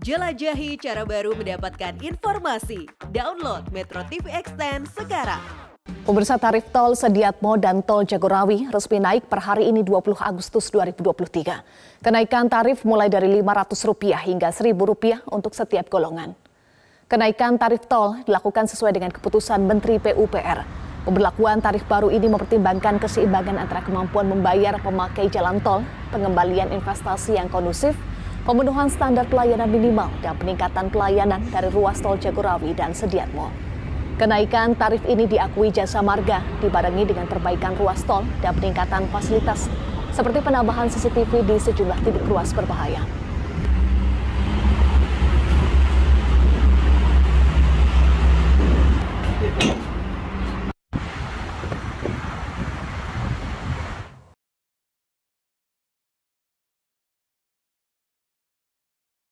Jelajahi cara baru mendapatkan informasi. Download Metro TV Extend sekarang. Pemirsa tarif tol Sediatmo dan tol Jagorawi resmi naik per hari ini 20 Agustus 2023. Kenaikan tarif mulai dari Rp500 hingga Rp1.000 untuk setiap golongan. Kenaikan tarif tol dilakukan sesuai dengan keputusan Menteri PUPR. Pemberlakuan tarif baru ini mempertimbangkan keseimbangan antara kemampuan membayar pemakai jalan tol, pengembalian investasi yang kondusif, pemenuhan standar pelayanan minimal dan peningkatan pelayanan dari ruas tol Jagorawi dan Sediatmo. Kenaikan tarif ini diakui jasa marga dibarengi dengan perbaikan ruas tol dan peningkatan fasilitas seperti penambahan CCTV di sejumlah titik ruas berbahaya.